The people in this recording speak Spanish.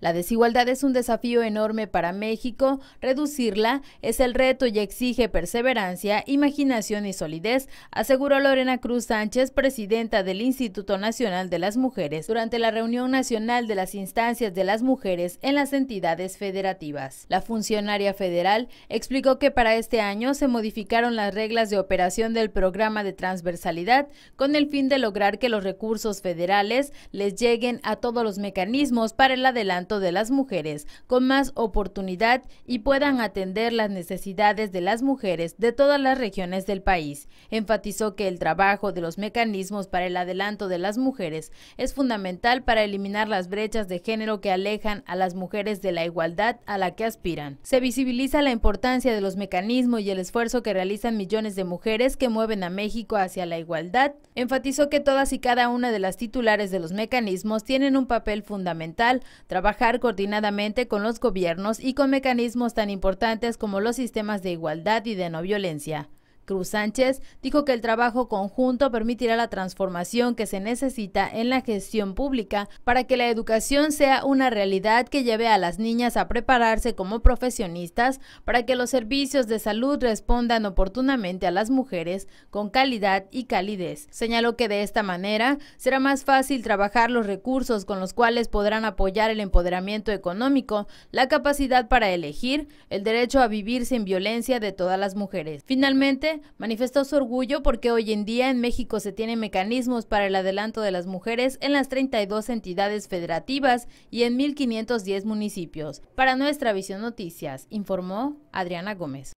La desigualdad es un desafío enorme para México, reducirla es el reto y exige perseverancia, imaginación y solidez, aseguró Lorena Cruz Sánchez, presidenta del Instituto Nacional de las Mujeres, durante la reunión nacional de las instancias de las mujeres en las entidades federativas. La funcionaria federal explicó que para este año se modificaron las reglas de operación del programa de transversalidad con el fin de lograr que los recursos federales les lleguen a todos los mecanismos para el adelanto de las mujeres, con más oportunidad y puedan atender las necesidades de las mujeres de todas las regiones del país. Enfatizó que el trabajo de los mecanismos para el adelanto de las mujeres es fundamental para eliminar las brechas de género que alejan a las mujeres de la igualdad a la que aspiran. Se visibiliza la importancia de los mecanismos y el esfuerzo que realizan millones de mujeres que mueven a México hacia la igualdad. Enfatizó que todas y cada una de las titulares de los mecanismos tienen un papel fundamental, trabajando trabajar coordinadamente con los gobiernos y con mecanismos tan importantes como los sistemas de igualdad y de no violencia. Cruz Sánchez dijo que el trabajo conjunto permitirá la transformación que se necesita en la gestión pública para que la educación sea una realidad que lleve a las niñas a prepararse como profesionistas, para que los servicios de salud respondan oportunamente a las mujeres con calidad y calidez. Señaló que de esta manera será más fácil trabajar los recursos con los cuales podrán apoyar el empoderamiento económico, la capacidad para elegir, el derecho a vivir sin violencia de todas las mujeres. Finalmente, manifestó su orgullo porque hoy en día en México se tienen mecanismos para el adelanto de las mujeres en las 32 entidades federativas y en 1.510 municipios. Para nuestra visión noticias, informó Adriana Gómez.